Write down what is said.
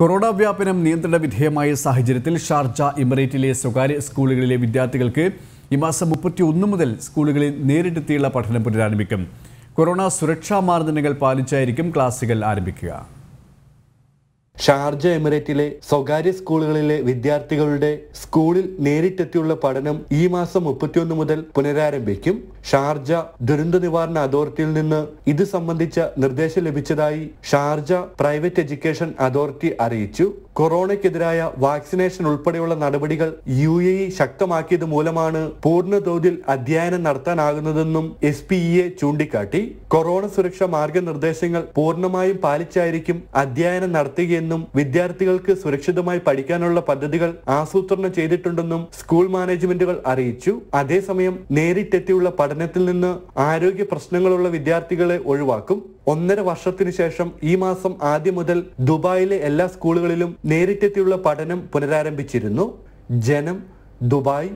corona വ്യാപനം നിയന്ത്രണ വിധേയമായ സാഹചര്യത്തിൽ ഷാർജ ഇമറേറ്റിലെ സ്വകാര്യ സ്കൂളുകളിലെ വിദ്യാർത്ഥികൾക്ക് ഈ മാസം മുപ്പത്തി ഒന്ന് മുതൽ സ്കൂളുകളിൽ നേരിട്ടെത്തിയുള്ള പഠനം പുനരാരംഭിക്കും കൊറോണ സുരക്ഷാ മാനദണ്ഡങ്ങൾ പാലിച്ചായിരിക്കും ക്ലാസുകൾ ആരംഭിക്കുക ഷാർജ എമിറേറ്റിലെ സ്വകാര്യ സ്കൂളുകളിലെ വിദ്യാർത്ഥികളുടെ സ്കൂളിൽ നേരിട്ടെത്തിയുള്ള പഠനം ഈ മാസം മുപ്പത്തിയൊന്ന് മുതൽ പുനരാരംഭിക്കും ഷാർജ ദുരന്ത നിവാരണ അതോറിറ്റിയിൽ നിന്ന് ഇത് സംബന്ധിച്ച നിർദ്ദേശം ലഭിച്ചതായി ഷാർജ പ്രൈവറ്റ് എഡ്യൂക്കേഷൻ അതോറിറ്റി അറിയിച്ചു കൊറോണയ്ക്കെതിരായ വാക്സിനേഷൻ ഉൾപ്പെടെയുള്ള നടപടികൾ യു എ ഇ ശക്തമാക്കിയത് മൂലമാണ് പൂർണ്ണതോതിൽ അധ്യയനം നടത്താനാകുന്നതെന്നും എസ് പി ഇ എ ചൂണ്ടിക്കാട്ടി കൊറോണ സുരക്ഷാ മാർഗനിർദ്ദേശങ്ങൾ പൂർണ്ണമായും പാലിച്ചായിരിക്കും അധ്യയനം നടത്തുകയെന്നും വിദ്യാർത്ഥികൾക്ക് സുരക്ഷിതമായി പഠിക്കാനുള്ള പദ്ധതികൾ ആസൂത്രണം ചെയ്തിട്ടുണ്ടെന്നും സ്കൂൾ മാനേജ്മെന്റുകൾ അറിയിച്ചു അതേസമയം നേരിട്ടെത്തിയുള്ള പഠനത്തിൽ നിന്ന് ആരോഗ്യ പ്രശ്നങ്ങളുള്ള വിദ്യാർത്ഥികളെ ഒഴിവാക്കും ഒന്നര വർഷത്തിനു ശേഷം ഈ മാസം ആദ്യം മുതൽ ദുബായിലെ എല്ലാ സ്കൂളുകളിലും നേരിട്ടെത്തിയുള്ള പഠനം പുനരാരംഭിച്ചിരുന്നു ജനം ദുബായ്